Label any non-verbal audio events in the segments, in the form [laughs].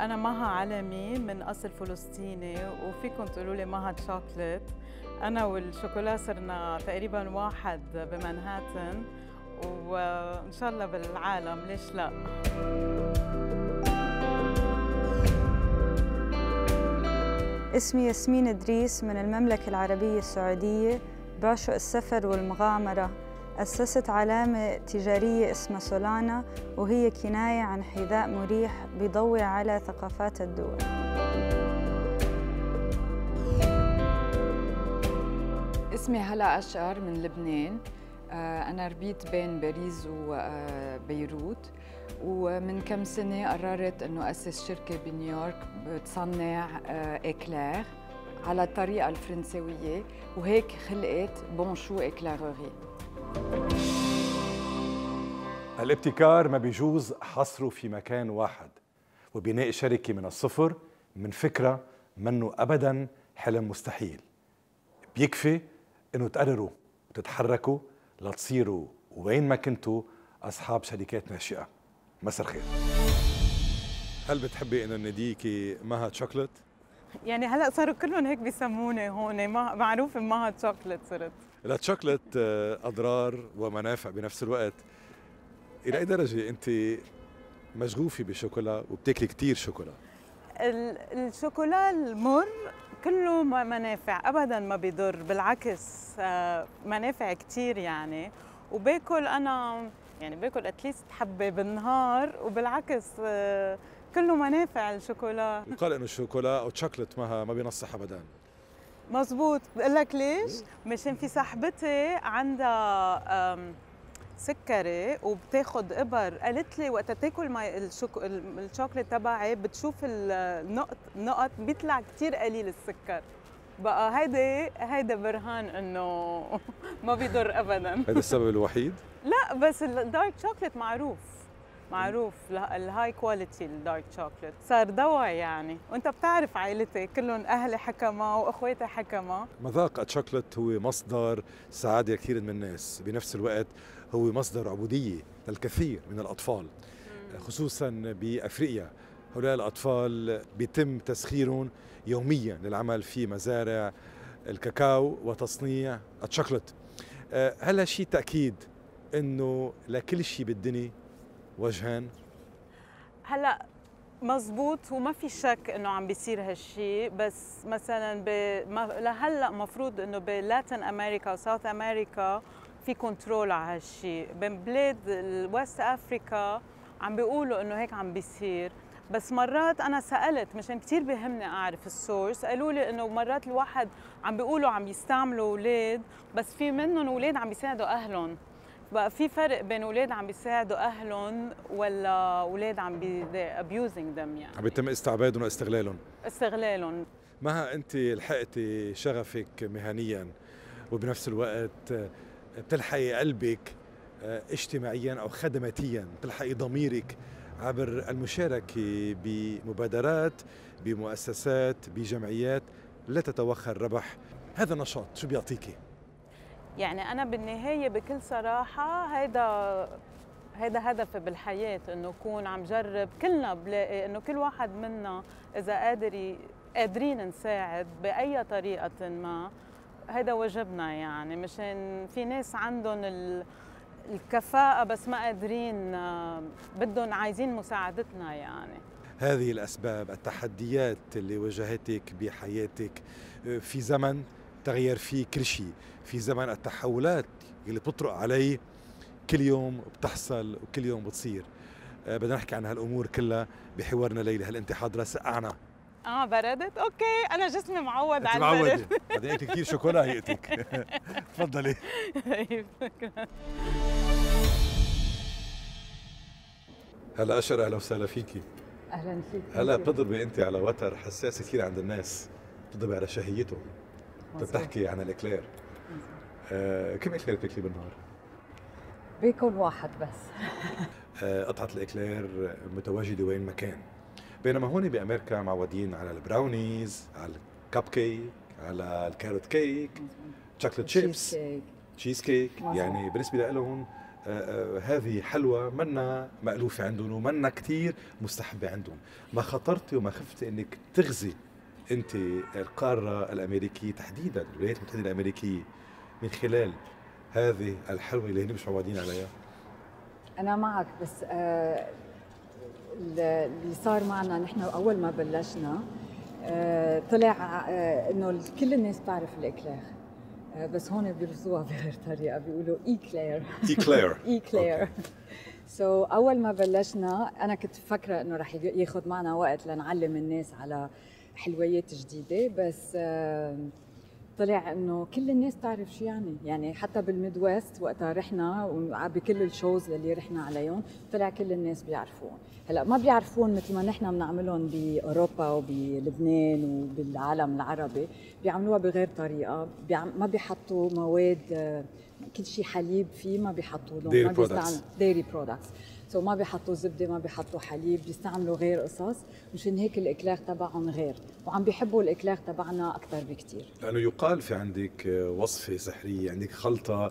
أنا مها علمي من أصل فلسطيني وفيكم تقولوا لي مها تشوكلت أنا والشوكولا صرنا تقريبا واحد بمنهاتن وإن شاء الله بالعالم ليش لأ اسمي ياسمين إدريس من المملكة العربية السعودية بعشق السفر والمغامرة أسست علامة تجارية اسمها سولانا وهي كناية عن حذاء مريح بيضوي على ثقافات الدول اسمي هلا أشقر من لبنان آه، أنا ربيت بين باريس وبيروت آه، ومن كم سنة قررت أنه أسس شركة بنيويورك بتصنع إكلير آه، على الطريقة الفرنسوية وهيك خلقت بونشو إكليروري الابتكار ما بيجوز حصره في مكان واحد وبناء شركة من الصفر من فكرة منه أبدا حلم مستحيل بيكفي أنه تقرروا وتتحركوا لتصيروا وين ما كنتوا أصحاب شركات ناشئة مساء الخير هل بتحبي أنه نديكي مها تشوكلت؟ يعني هلا صاروا كلهم هيك بيسموني هون معروف مها تشوكلت صرت التشوكلت آه، اضرار ومنافع بنفس الوقت الى اي درجه انت مشغوفه بالشوكولا وبتاكلي كثير شوكولا الشوكولا المر كله منافع ابدا ما بيضر بالعكس آه، منافع كثير يعني وباكل انا يعني باكل اتليست حبه بالنهار وبالعكس آه، كله منافع الشوكولا يقال انه الشوكولا او تشوكلت ما ما بينصح ابدا مزبوط بقول لك ليش؟ مشان في صاحبتي عندها سكري وبتاخد ابر قالت لي وقت تاكل ماي الشوكليت تبعي بتشوف النقط نقط بيطلع كثير قليل السكر بقى هيدا هيدا برهان انه [laughs] ما بيضر ابدا هذا السبب الوحيد؟ لا بس الدارك شوكليت معروف معروف الهاي كواليتي الدارك شوكليت صار دواء يعني وانت بتعرف عائلتي كلهم اهلي حكما واخواتي حكما مذاق الشوكليت هو مصدر سعاده كثير من الناس بنفس الوقت هو مصدر عبوديه للكثير من الاطفال خصوصا بافريقيا هؤلاء الاطفال بيتم تسخيرهم يوميا للعمل في مزارع الكاكاو وتصنيع الشوكليت هل شيء تاكيد انه لكل شيء بالدنيا وجهين هلا مزبوط وما في شك انه عم بيصير هالشيء بس مثلا ب... ما... لهلا مفروض انه بلاتن امريكا وساوث امريكا في كنترول على هالشيء ببلاد الويست افريكا عم بيقولوا انه هيك عم بيصير بس مرات انا سالت مشان كثير بهمني اعرف السورس قالوا لي انه مرات الواحد عم بيقولوا عم يستعملوا اولاد بس في منهم اولاد عم بيساعدوا اهلهم بقى في فرق بين اولاد عم بيساعدوا اهلهم ولا اولاد عم بي abusing them يعني عم بيتم استعبادهم واستغلالهم استغلالهم مها انت لحقتي شغفك مهنيا وبنفس الوقت بتلحقي قلبك اجتماعيا او خدماتيا بتلحقي ضميرك عبر المشاركه بمبادرات بمؤسسات بجمعيات لا تتوخى الربح هذا النشاط شو بيعطيكي يعني أنا بالنهاية بكل صراحة هيدا هيدا هدفي بالحياة إنه أكون عم جرب كلنا بلاقي إنه كل واحد منا إذا قادر قادرين نساعد بأي طريقة ما هيدا واجبنا يعني مشان في ناس عندهم الكفاءة بس ما قادرين بدهم عايزين مساعدتنا يعني هذه الأسباب التحديات اللي واجهتك بحياتك آه، في زمن تغير فيه كل شيء في زمن التحولات اللي بتطرق علي كل يوم بتحصل وكل يوم بتصير آه، بدنا نحكي عن هالامور كلها بحوارنا ليلى هل انت حاضره سقعنا اه بردت اوكي انا جسمي معود على البرد [laughs] بعدين انت كثير شوكولا هيئتك [laughs] تفضلي [laughs] هلا اشر اهلا وسهلا فيكي اهلا فيك هلا بتضربي انت على وتر حساس كثير عند الناس بتضربي على شهيتهم بتحكي عن الاكلير آه، كم اكلير بتاكلي بالنهار؟ بيكون واحد بس آه، قطعة الاكلير متواجدة وين ما كان بينما هون بامريكا معودين على البراونيز على الكب كيك على الكاروت كيك تشوكلت شيبس تشيز كيك يعني بالنسبة لهم آه، هذه حلوى منا مألوفة عندهم ومنا كثير مستحبة عندهم ما خطرتي وما خفتي انك تغزي انت القارة الامريكية تحديدا الولايات المتحدة الامريكية من خلال هذه الحلوه اللي هن مش معودين عليها؟ انا معك بس آه اللي صار معنا نحن اول ما بلشنا آه طلع آه انه كل الناس بتعرف الاكلير آه بس هون بيرفضوها بغير طريقه بيقولوا ايكلير ايكلير [laughs] ايكلير سو [laughs] اول ما بلشنا انا كنت فكره انه رح ياخذ معنا وقت لنعلم الناس على حلويات جديده بس آه طلع انه كل الناس تعرف شو يعني يعني حتى بالميد ويست وقتها رحنا بكل الشوز اللي رحنا عليهم طلع كل الناس بيعرفون هلا ما بيعرفون مثل ما نحن بنعملهم باوروبا وبلبنان وبالعالم العربي بيعملوها بغير طريقه بيعم... ما بيحطوا مواد كل شيء حليب فيه ما بيحطوا لهم ديري برودكتس ديري برودكتس سو ما بيحطوا زبده ما بيحطوا حليب بيستعملوا غير قصص مشان هيك الاكلير تبعهم غير وعم بيحبوا الاكلير تبعنا اكثر بكثير لانه يعني يقال في عندك وصفه سحريه عندك خلطه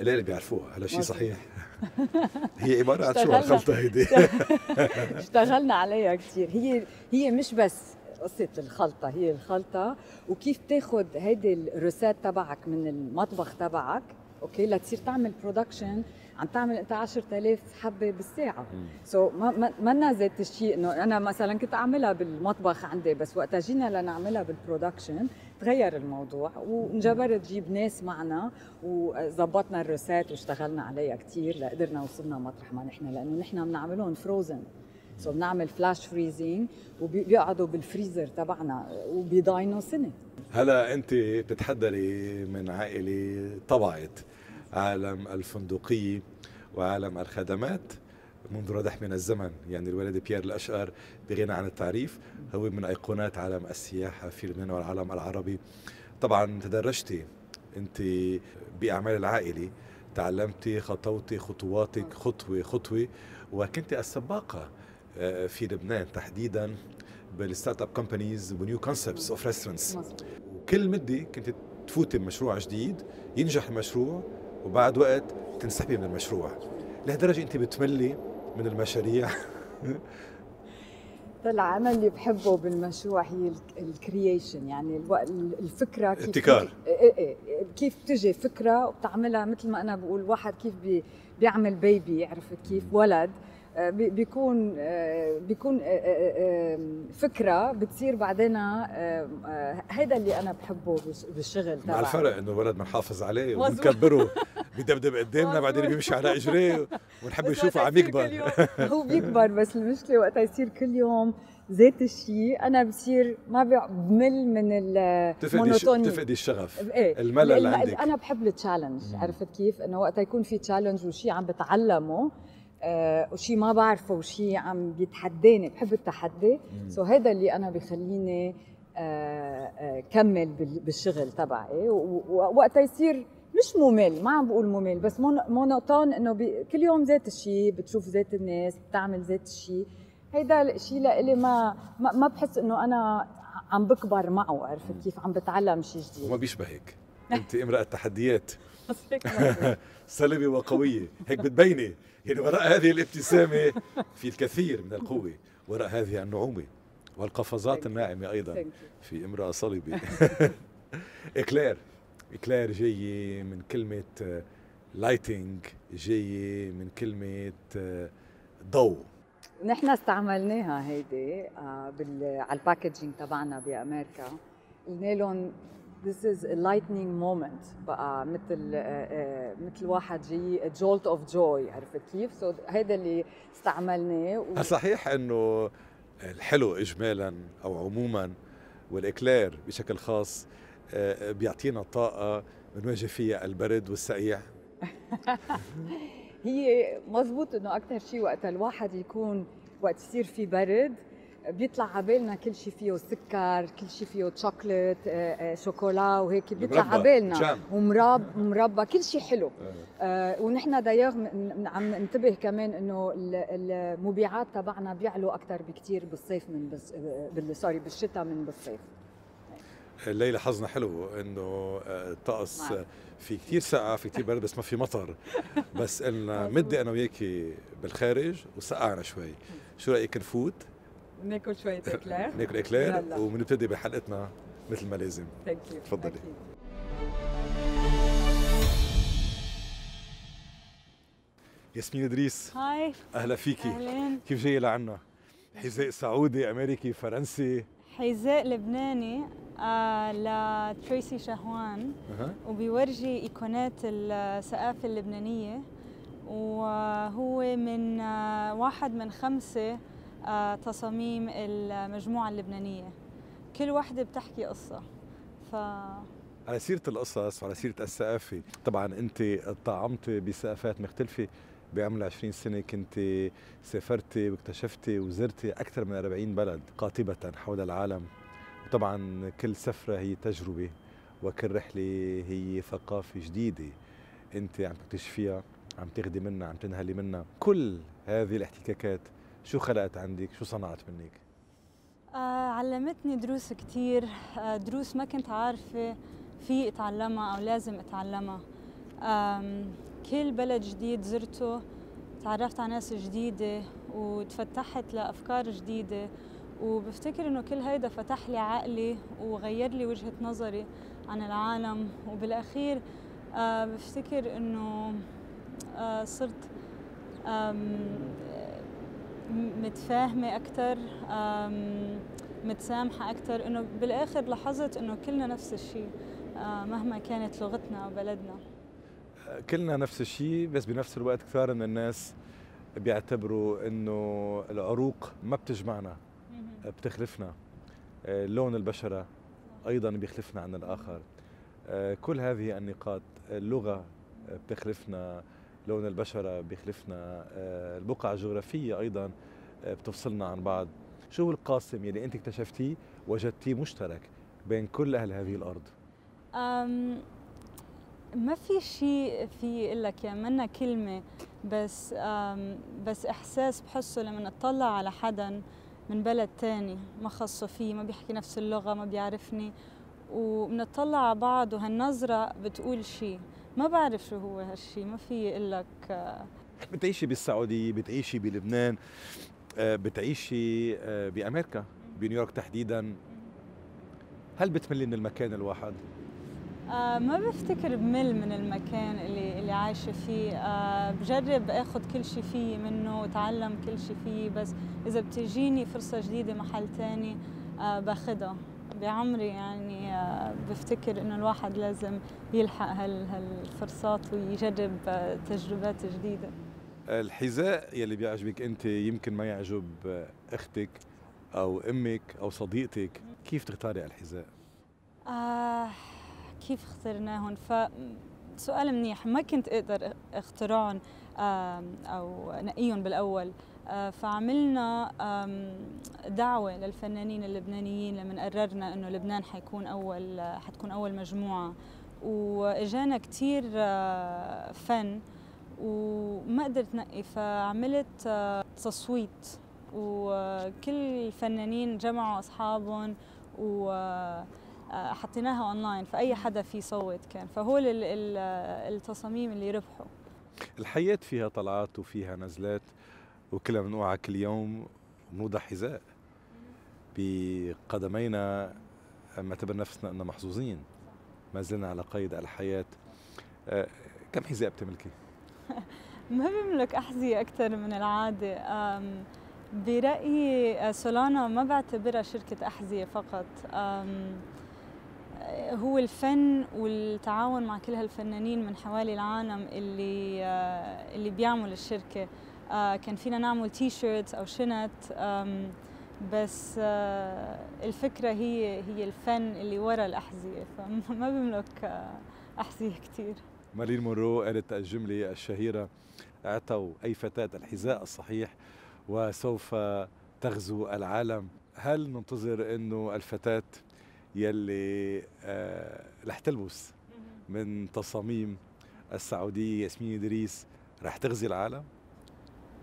قليل بيعرفوها هلا شيء صحيح [laughs] هي عباره عن شو الخلطه هيدي [laughs] [laughs] اشتغلنا عليها كثير هي هي مش بس قصة الخلطة هي الخلطة وكيف تاخد هيدي الروسات تبعك من المطبخ تبعك اوكي لتصير تعمل برودكشن عم تعمل انت 10000 حبه بالساعه سو so, ما منا ذات الشيء انه انا مثلا كنت اعملها بالمطبخ عندي بس وقت جينا لنعملها بالبرودكشن تغير الموضوع وانجبرت جيب ناس معنا وظبطنا الروسات واشتغلنا عليها كثير لقدرنا وصلنا مطرح ما نحن لانه نحن بنعملهم فروزن سو so, بنعمل فلاش فريزنج وبيقعدوا بالفريزر تبعنا وبيضاينوا سنه هلا انت بتتحدري من عائله طبعت عالم الفندقية وعالم الخدمات منذ ردح من الزمن يعني الوالد بيير الأشقر بغنى عن التعريف هو من أيقونات عالم السياحة في لبنان والعالم العربي طبعا تدرجتي أنت بأعمال العائلة تعلمتي خطوتي خطواتك خطوة خطوة وكنت السباقة آه، في لبنان تحديدا بالستارت اب كومبانيز ونيو كونسبتس اوف ريستورانتس وكل مده كنت تفوتي بمشروع جديد ينجح المشروع وبعد وقت تنسحبي من المشروع لهالدرجه انت بتملي من المشاريع [laughs] طلع انا اللي بحبه بالمشروع هي الكرييشن يعني الفكره كيف ابتكار إيه، إيه، إيه، كيف بتجي فكره وبتعملها مثل ما انا بقول واحد كيف بيعمل بيبي عرفت كيف ولد بيكون آه، بيكون آه، آه، فكره بتصير بعدين هيدا اللي انا بحبه بالشغل تبعي مع الفرق انه الولد بنحافظ عليه وبنكبره [laughs] بدبدب قدامنا بعدين بيمشي على اجريه ونحب نشوفه عم يكبر هو بيكبر بس المشكله وقتها يصير كل يوم ذات الشيء انا بصير ما بمل من المونوتوني تفقدي الشغف ايه الملل عندك انا بحب التشالنج عرفت كيف انه وقتها يكون في تشالنج وشيء عم بتعلمه آه، وشي ما بعرفه وشي عم بيتحداني بحب التحدي سو so هذا اللي انا بخليني آه، آه، كمل بالشغل تبعي ووقتها يصير مش ممل ما عم بقول ممل بس مونوتون انه كل يوم ذات الشيء بتشوف ذات الناس بتعمل ذات الشيء هيدا الشيء لإلي ما ما بحس انه انا عم بكبر معه عرفت كيف عم بتعلم شيء جديد وما بيشبهك انت امراه تحديات صلبة [laughs] وقوية هيك بتبيني يعني وراء هذه الابتسامة في الكثير من القوة وراء هذه النعومة والقفزات الناعمة أيضا في امرأة صلبة [laughs] إكلير إكلير جاية من كلمة لايتنج آه، جاية من كلمة آه، ضوء نحن استعملناها هيدي آه، على الباكجينج تبعنا بامريكا قلنا لهم this is a lightning moment بقى مثل آه، آه، مثل واحد جي جولت اوف جوي عرفت كيف؟ سو so هيدا اللي استعملناه و... صحيح انه الحلو اجمالا او عموما والاكلير بشكل خاص آه، بيعطينا طاقه بنواجه فيها البرد والسقيع [laughs] هي مزبوط انه اكثر شيء وقت الواحد يكون وقت يصير في برد بيطلع على بالنا كل شيء فيه سكر، كل شيء فيه تشوكلت، آه، آه، شوكولا وهيك بيطلع على بالنا ومرب مربى كل شيء حلو آه. ونحن دايغ عم ننتبه كمان انه المبيعات تبعنا بيعلوا اكثر بكثير بالصيف من بس سوري بالشتاء من بالصيف الليلة حظنا حلو انه الطقس في كثير سقعة في كثير برد بس ما في مطر بس قلنا [laughs] مدي انا وياكي بالخارج وسقعنا شوي شو رايك نفوت؟ ناكل شويه اكلير [laughs] ناكل اكلير وبنبتدي بحلقتنا مثل ما لازم ثانك يو تفضلي ياسمين ادريس هاي اهلا فيكي اهلين كيف جايه لعنا؟ حذاء سعودي امريكي فرنسي حذاء لبناني آه لتريسي شهوان أه. وبيورجي ايقونات الثقافه اللبنانيه وهو من آه واحد من خمسه آه، تصاميم المجموعة اللبنانية كل واحدة بتحكي قصة ف على سيرة القصص وعلى سيرة الثقافة طبعا أنت طعمت بثقافات مختلفة بعمر 20 سنة كنت سافرتي واكتشفتي وزرتي أكثر من 40 بلد قاطبة حول العالم وطبعا كل سفرة هي تجربة وكل رحلة هي ثقافة جديدة أنت عم تكتشفيها عم تاخدي منها عم تنهلي منها كل هذه الاحتكاكات شو خلقت عندك شو صنعت منك آه علمتني دروس كثير آه دروس ما كنت عارفة في اتعلمها أو لازم اتعلمها كل بلد جديد زرته تعرفت على ناس جديدة وتفتحت لأفكار جديدة وبفتكر إنه كل هيدا فتح لي عقلي وغير لي وجهة نظري عن العالم وبالأخير آه بفتكر إنه آه صرت متفاهمة أكثر متسامحة أكثر إنه بالآخر لاحظت إنه كلنا نفس الشيء آه، مهما كانت لغتنا أو بلدنا كلنا نفس الشيء بس بنفس الوقت كثار من الناس بيعتبروا إنه العروق ما بتجمعنا بتخلفنا آه، لون البشرة أيضا بيخلفنا عن الآخر آه، كل هذه النقاط اللغة بتخلفنا لون البشره بيخلفنا آه، البقعه الجغرافيه ايضا آه، بتفصلنا عن بعض شو القاسم يلي انت اكتشفتيه وجدتيه مشترك بين كل اهل هذه الارض أم ما في شيء في لك يا منا كلمه بس أم بس احساس بحسه لما اطلع على حدا من بلد تاني ما خصه فيه ما بيحكي نفس اللغه ما بيعرفني ومنطلع على بعض وهالنظره بتقول شيء ما بعرف شو هو هالشيء ما في اقول لك بتعيشي بالسعوديه بتعيشي بلبنان آه، بتعيشي آه، بامريكا بنيويورك تحديدا هل بتملي من المكان الواحد؟ آه ما بفتكر بمل من المكان اللي اللي عايشه فيه آه بجرب اخذ كل شيء فيه منه وتعلم كل شيء فيه بس اذا بتجيني فرصه جديده محل ثاني آه باخذها بعمري يعني آه، بفتكر انه الواحد لازم يلحق هال هالفرصات ويجرب آه، تجربات جديده الحذاء يلي بيعجبك انت يمكن ما يعجب آه، اختك او امك او صديقتك كيف تختاري الحذاء آه كيف اخترناهم ف سؤال منيح ما كنت اقدر اخترعهم او نقيهم بالاول آه، فعملنا دعوة للفنانين اللبنانيين لما قررنا انه لبنان حيكون اول حتكون اول مجموعة واجانا كثير آه، فن وما قدرت نقي فعملت آه، تصويت وكل الفنانين جمعوا اصحابهم و حطيناها اونلاين فاي حدا فيه صوت كان فهول التصاميم اللي ربحوا الحياة فيها طلعات وفيها نزلات وكلنا بنوعى كل يوم وبنوضع حذاء بقدمينا نعتبر نفسنا أننا محظوظين ما زلنا على قيد الحياة أه، كم حذاء بتملكي؟ [laughs] ما بملك أحذية أكثر من العادة برأيي أه، سولانا ما بعتبرها شركة أحذية فقط أه، هو الفن والتعاون مع كل هالفنانين من حوالي العالم اللي اللي بيعمل الشركه آه، كان فينا نعمل تي شيرتس او شنط بس آه، الفكره هي هي الفن اللي ورا الاحذيه فما [laughs] بملك آه، احذيه كثير مارلين مونرو قالت الجمله الشهيره اعطوا اي فتاه الحذاء الصحيح وسوف تغزو العالم هل ننتظر انه الفتاه يلي رح تلبس من تصاميم السعوديه ياسمين ادريس رح تغزي العالم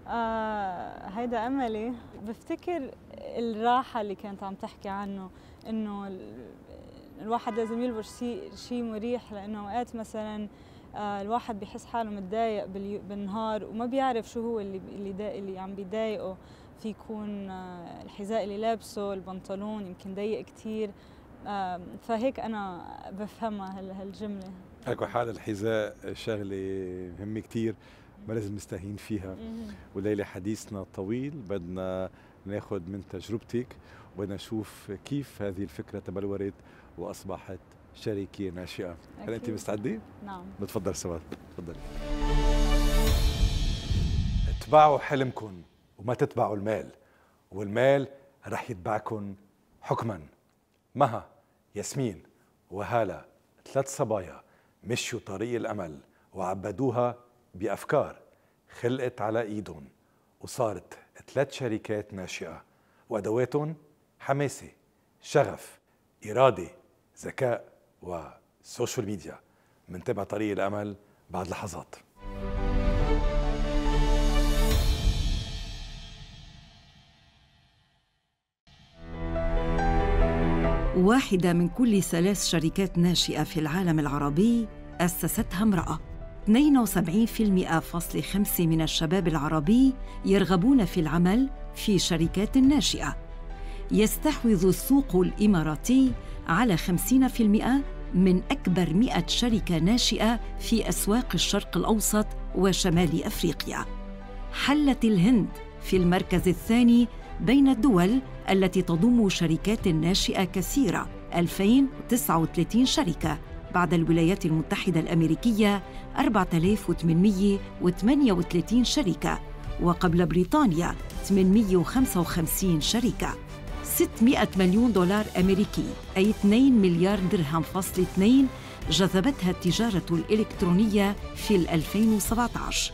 آه هيدا املي بفتكر الراحه اللي كانت عم تحكي عنه انه الواحد لازم يلبس شيء شيء مريح لانه اوقات مثلا آه، الواحد بحس حاله متضايق بالنهار وما بيعرف شو هو اللي اللي, اللي عم بيضايقه في يكون آه، الحذاء اللي لابسه البنطلون يمكن ضيق كثير فهيك انا بفهمها هالجمله اكو حال الحذاء شغله مهمه كثير ما لازم نستهين فيها وليلة حديثنا طويل بدنا ناخذ من تجربتك ونشوف كيف هذه الفكرة تبلورت وأصبحت شركة ناشئة هل أنت مستعدة؟ نعم بتفضل سواد تفضلي اتبعوا حلمكم وما تتبعوا المال والمال رح يتبعكم حكما مها ياسمين وهالة ثلاث صبايا مشوا طريق الأمل وعبدوها بأفكار خلقت على إيدهم وصارت ثلاث شركات ناشئة وأدواتهم حماسة شغف إرادة ذكاء وسوشيال ميديا تبع طريق الأمل بعد لحظات واحدة من كل ثلاث شركات ناشئة في العالم العربي أسستها امرأة 72.5% من الشباب العربي يرغبون في العمل في شركات ناشئة يستحوذ السوق الإماراتي على 50% من أكبر 100 شركة ناشئة في أسواق الشرق الأوسط وشمال أفريقيا حلت الهند في المركز الثاني بين الدول التي تضم شركات ناشئة كثيرة 2039 شركة بعد الولايات المتحدة الأمريكية 4838 شركة وقبل بريطانيا 855 شركة 600 مليون دولار أمريكي أي 2 مليار درهم فاصل 2 جذبتها التجارة الإلكترونية في 2017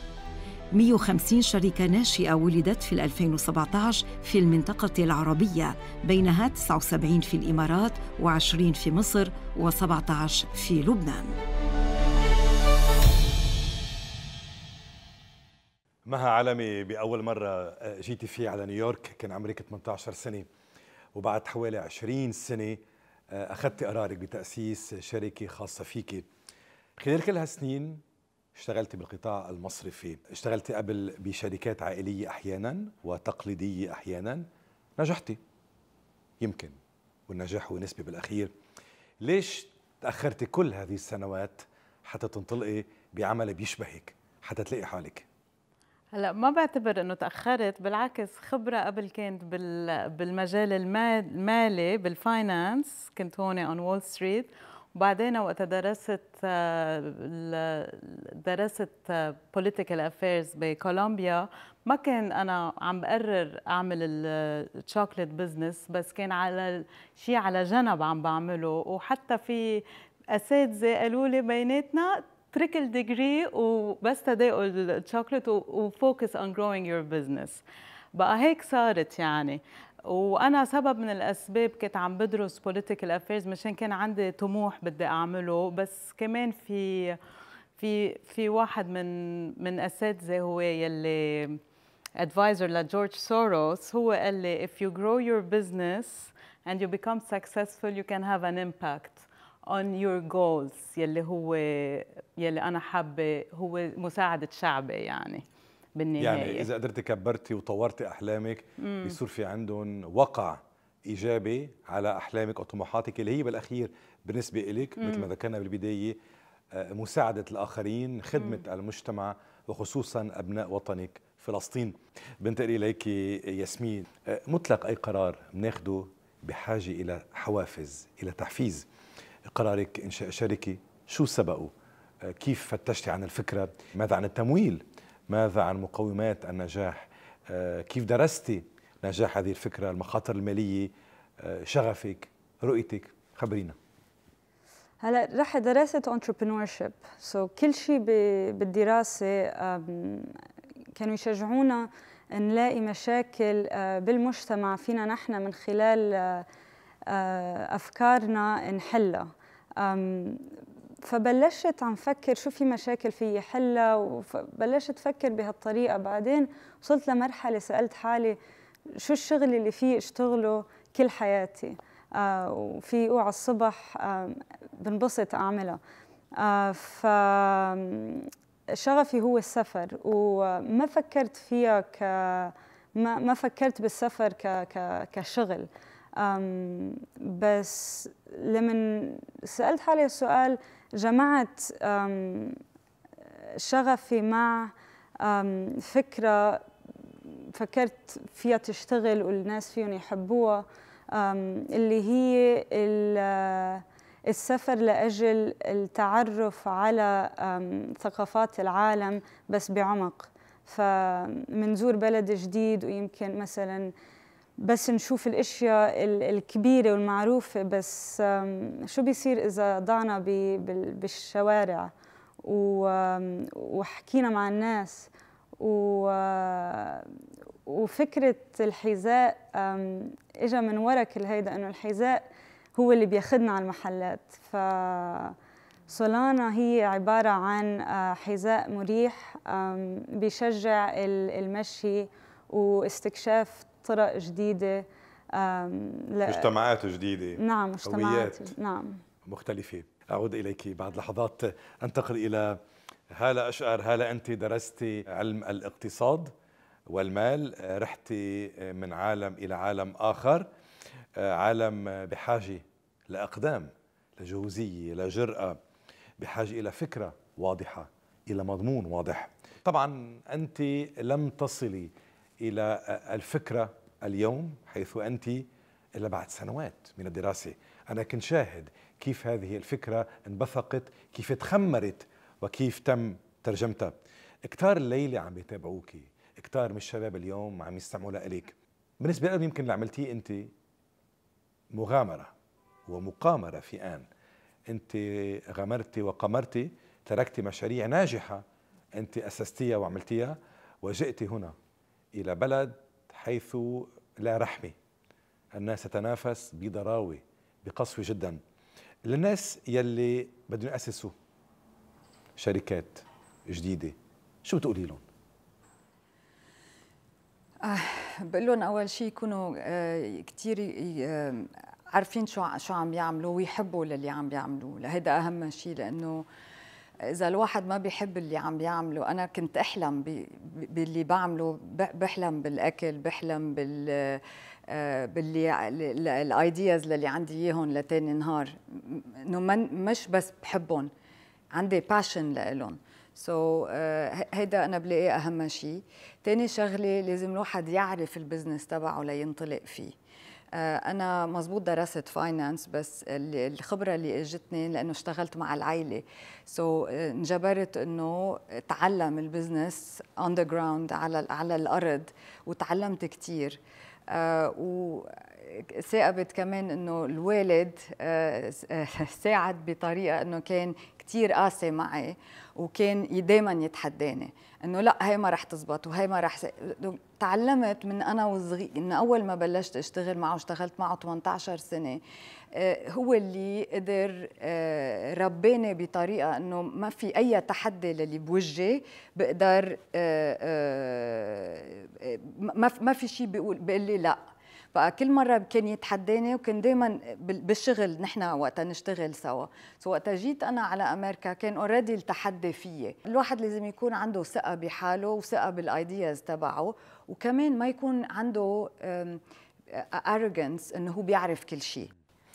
150 شركة ناشئة ولدت في 2017 في المنطقة العربية بينها 79 في الإمارات و20 في مصر و17 في لبنان مها علمي بأول مرة آه، جيتي فيه على نيويورك كان عمرك 18 سنة وبعد حوالي 20 سنة آه، أخذت قرارك بتأسيس شركة خاصة فيك خلال كل هالسنين اشتغلت بالقطاع المصرفي اشتغلت قبل بشركات عائلية أحيانا وتقليدية أحيانا نجحتي يمكن والنجاح هو نسبة بالأخير ليش تأخرتي كل هذه السنوات حتى تنطلقي بعمل بيشبهك حتى تلاقي حالك هلا ما بعتبر انه تاخرت بالعكس خبره قبل كانت بالمجال المالي بالفاينانس كنت هون اون وول ستريت وبعدين وقت درست درست political affairs بكولومبيا ما كان انا عم بقرر اعمل الشوكليت بزنس بس كان على شيء على جنب عم بعمله وحتى في اساتذه قالوا لي بيناتنا تريكل ديجري وبس تداول الشوكليت وفوكس اون جروينج يور بزنس بقى هيك صارت يعني وانا سبب من الاسباب كنت عم بدرس بوليتيكال افيرز مشان كان عندي طموح بدي اعمله بس كمان في في في واحد من من اساتذه هو يلي ادفايزر لجورج سوروس هو قال لي if you grow your business and you become successful you can have an impact on your goals يلي هو يلي انا حابه هو مساعده شعبي يعني يعني بالنهايه يعني اذا قدرت كبرتي وطورتي احلامك مم. بيصير في عندهم وقع ايجابي على احلامك وطموحاتك اللي هي بالاخير بالنسبه لك مثل ما ذكرنا بالبدايه آه، مساعده الاخرين خدمه مم. المجتمع وخصوصا ابناء وطنك فلسطين بنتقل اليك ياسمين آه، مطلق اي قرار بناخده بحاجه الى حوافز الى تحفيز قرارك انشاء شركه شو سبقه آه، كيف فتشتي عن الفكره ماذا عن التمويل ماذا عن مقومات النجاح آه، كيف درستي نجاح هذه الفكرة المخاطر المالية آه، شغفك رؤيتك خبرينا هلا رح دراسة entrepreneurship سو so, كل شيء بالدراسة كانوا يشجعونا نلاقي مشاكل آه، بالمجتمع فينا نحن من خلال أفكارنا نحلها فبلشت عم فكر شو في مشاكل فيي حلها وبلشت فكر بهالطريقه بعدين وصلت لمرحله سالت حالي شو الشغل اللي فيه اشتغله كل حياتي آه وفي اوعى الصبح آه بنبسط اعملها آه ف شغفي هو السفر وما فكرت فيها ك ما, ما فكرت بالسفر ك, ك... كشغل بس لما سالت حالي السؤال جمعت شغفي مع فكرة فكرت فيها تشتغل والناس فيهم يحبوها اللي هي السفر لأجل التعرف على ثقافات العالم بس بعمق فمنزور بلد جديد ويمكن مثلاً بس نشوف الاشياء الكبيره والمعروفه بس شو بيصير اذا ضعنا بالشوارع وحكينا مع الناس وفكره الحذاء اجى من ورا كل هيدا انه الحذاء هو اللي بياخذنا على المحلات ف سولانا هي عبارة عن آه، حذاء مريح بيشجع المشي واستكشاف طرق جديده مجتمعات جديده نعم مجتمعات نعم مختلفه اعود اليك بعد لحظات انتقل الى هالة أشقر هالة أنت درستي علم الاقتصاد والمال رحتي من عالم إلى عالم آخر عالم بحاجة لأقدام لجهوزية لجرأة بحاجة إلى فكرة واضحة إلى مضمون واضح طبعا أنت لم تصلي إلى الفكرة اليوم حيث أنت إلا بعد سنوات من الدراسة أنا كنت شاهد كيف هذه الفكرة انبثقت كيف تخمرت وكيف تم ترجمتها كتار الليلة عم بيتابعوك كتار من الشباب اليوم عم يستمعوا لك بالنسبة لهم يمكن اللي عملتيه أنت مغامرة ومقامرة في آن أنت غامرتي وقمرتي تركتي مشاريع ناجحة أنت أسستيها وعملتيها وجئتي هنا إلى بلد حيث لا رحمة الناس تتنافس بضراوة بقسوة جدا للناس يلي بدهم يأسسوا شركات جديدة شو بتقولي لهم؟ آه بقول لهم أول شيء يكونوا آه كثير آه عارفين شو شو عم يعملوا ويحبوا للي عم بيعملوه لهيدا اهم شيء لانه اذا الواحد ما بيحب اللي عم بيعمله انا كنت احلم باللي بعمله بحلم بالاكل بحلم بال آه، باللي الايدياز اللي عندي اياهم لتاني نهار انه مش بس بحبهم عندي باشن لهم سو so, uh, هيدا انا بلاقيه اهم شيء تاني شغله لازم الواحد يعرف البزنس تبعه لينطلق فيه آه، انا مزبوط درست فاينانس بس الخبره اللي اجتني لانه اشتغلت مع العائله سو so, آه، انجبرت انه اتعلم البزنس اون ذا جراوند على على الارض وتعلمت كثير آه، و ثاقبت كمان انه الوالد [laughs] ساعد بطريقه انه كان كتير قاسي معي وكان دائما يتحداني انه لا هي ما رح تزبط وهي ما رح تعلمت من انا وصغير من اول ما بلشت اشتغل معه اشتغلت معه 18 سنه آه، هو اللي قدر آه، رباني بطريقه انه ما في اي تحدي للي بوجهي بقدر آه، ما في شيء بيقول بيقول لي لا فكل مره كان يتحداني وكان دائما بالشغل نحن وقتها نشتغل سوا سو وقتها جيت انا على امريكا كان اوريدي التحدي فيي الواحد لازم يكون عنده ثقه بحاله وثقه بالايدياز تبعه وكمان ما يكون عنده ارغنس انه هو بيعرف كل شيء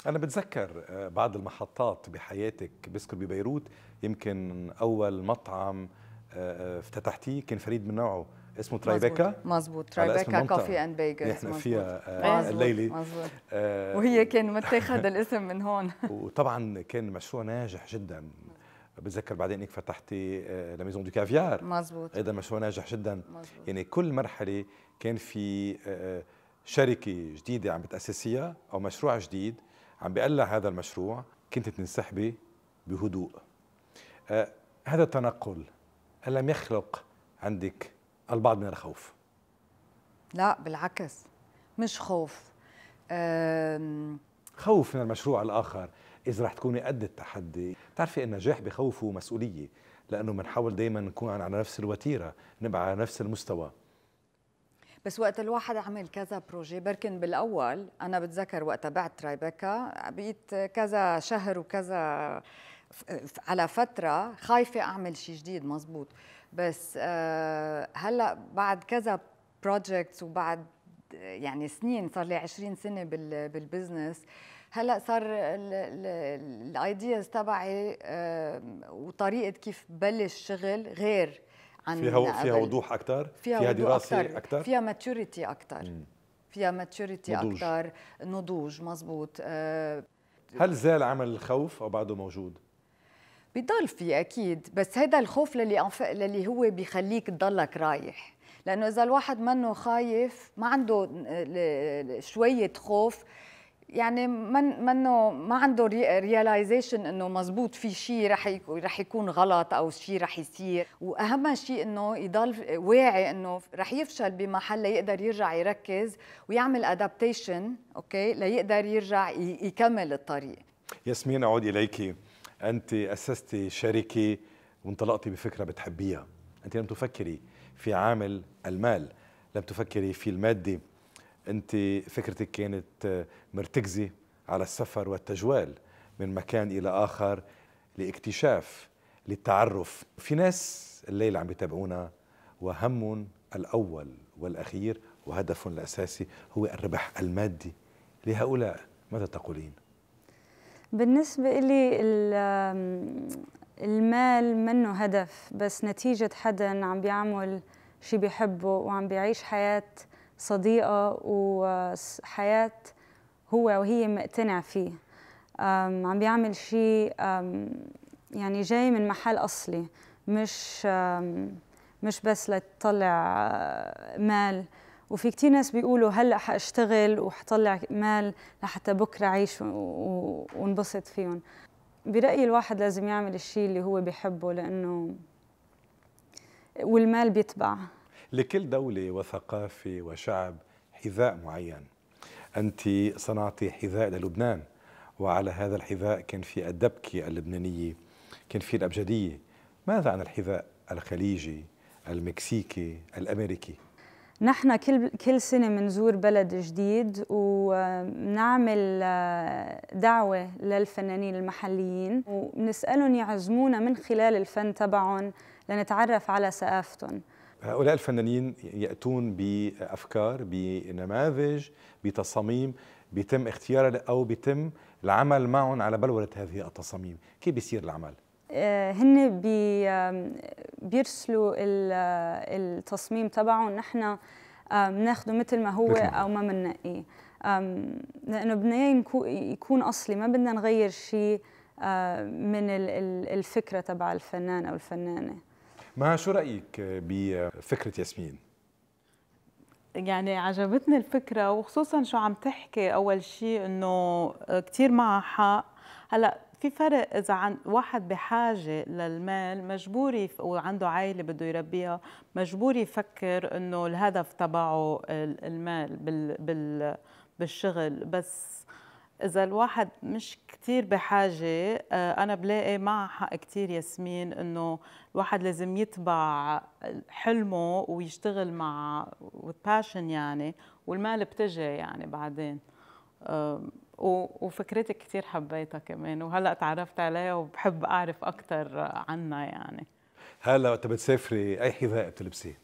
أنا بتذكر آه، بعض المحطات بحياتك بذكر ببيروت يمكن أول مطعم آه، آه، افتتحتيه كان فريد من نوعه اسمه ترايبيكا مظبوط ترايبيكا كوفي اند بيجرز احنا فيها آه، الليلي الليله مظبوط آه وهي كان متاخد الاسم من هون [laughs] وطبعا كان مشروع ناجح جدا بتذكر بعدين انك فتحتي آه، لا ميزون دو كافيار مظبوط هذا مشروع ناجح جدا مزبوط. يعني كل مرحله كان في آه، شركه جديده عم بتاسسيها او مشروع جديد عم بيقلع هذا المشروع كنت تنسحبي بهدوء آه هذا التنقل ألم يخلق عندك البعض من الخوف لا بالعكس مش خوف أم... خوف من المشروع الآخر إذا رح تكوني قد التحدي بتعرفي النجاح بخوفه مسؤولية لأنه بنحاول دايما نكون على نفس الوتيرة نبقى على نفس المستوى بس وقت الواحد عمل كذا بروجي بركن بالاول انا بتذكر وقتها بعت رايبكا بقيت كذا شهر وكذا على فتره خايفه اعمل شيء جديد مزبوط بس آه، هلا بعد كذا بروجكتس وبعد يعني سنين صار لي 20 سنه بالبزنس هلا صار الايدياز تبعي وطريقه كيف بلش شغل غير عن فيها قبل. فيها وضوح اكثر فيها, فيها دراسه اكثر فيها ماتوريتي اكثر فيها ماتوريتي اكثر نضوج مزبوط آه. هل زال عمل الخوف او بعده موجود بضل في اكيد بس هذا الخوف للي أنف... للي هو بيخليك تضلك رايح لانه اذا الواحد منه خايف ما عنده شويه خوف يعني من منه ما عنده رياليزيشن انه مزبوط في شيء رح رح يكون غلط او شيء رح يصير واهم شيء انه يضل واعي انه رح يفشل بمحل يقدر يرجع يركز ويعمل ادابتيشن اوكي ليقدر يرجع يكمل الطريق ياسمين اعود اليكي انت اسستي شركه وانطلقتي بفكره بتحبيها انت لم تفكري في عامل المال لم تفكري في المادي انت فكرتك كانت مرتكزه على السفر والتجوال من مكان الى اخر لاكتشاف للتعرف في ناس الليله عم بيتابعونا وهم الاول والاخير وهدف الاساسي هو الربح المادي لهؤلاء ماذا تقولين بالنسبة لي المال منه هدف بس نتيجة حدا عم بيعمل شي بيحبه وعم بيعيش حياة صديقة وحياة هو وهي مقتنع فيه عم بيعمل شي يعني جاي من محل أصلي مش مش بس لتطلع آه، مال وفي كتير ناس بيقولوا هلا حاشتغل وحطلع مال لحتى بكره اعيش وانبسط فيهم برايي الواحد لازم يعمل الشيء اللي هو بيحبه لانه والمال بيتبع لكل دوله وثقافه وشعب حذاء معين انت صنعتي حذاء للبنان وعلى هذا الحذاء كان في الدبكه اللبنانيه كان في الابجديه ماذا عن الحذاء الخليجي المكسيكي الامريكي نحن كل كل سنه بنزور بلد جديد ونعمل آه، دعوه للفنانين المحليين وبنسالهم يعزمونا من خلال الفن تبعهم لنتعرف على ثقافتهم هؤلاء الفنانين ياتون بافكار بنماذج بتصاميم بيتم اختيارها او بيتم العمل معهم على بلوره هذه التصاميم كيف بيصير العمل آه، هن بي بيرسلوا آه، التصميم تبعه نحن آه، بناخده مثل ما هو او ما بننقيه لانه بدنا يكون اصلي ما بدنا نغير شيء من الفكره تبع الفنان او الفنانه ما شو رايك بفكره ياسمين يعني عجبتني الفكره وخصوصا شو عم تحكي اول شيء انه كثير معها حق هلا في فرق اذا عن واحد بحاجه للمال مجبور وعنده عائله بده يربيها مجبور يفكر انه الهدف تبعه المال بال بال بالشغل بس اذا الواحد مش كثير بحاجه آه، انا بلاقي مع حق كثير ياسمين انه الواحد لازم يتبع حلمه ويشتغل مع والباشن يعني والمال بتجي يعني بعدين وفكرتك كثير حبيتها كمان وهلا تعرفت عليها وبحب اعرف اكثر عنها يعني هلا وقت بتسافري اي حذاء بتلبسيه؟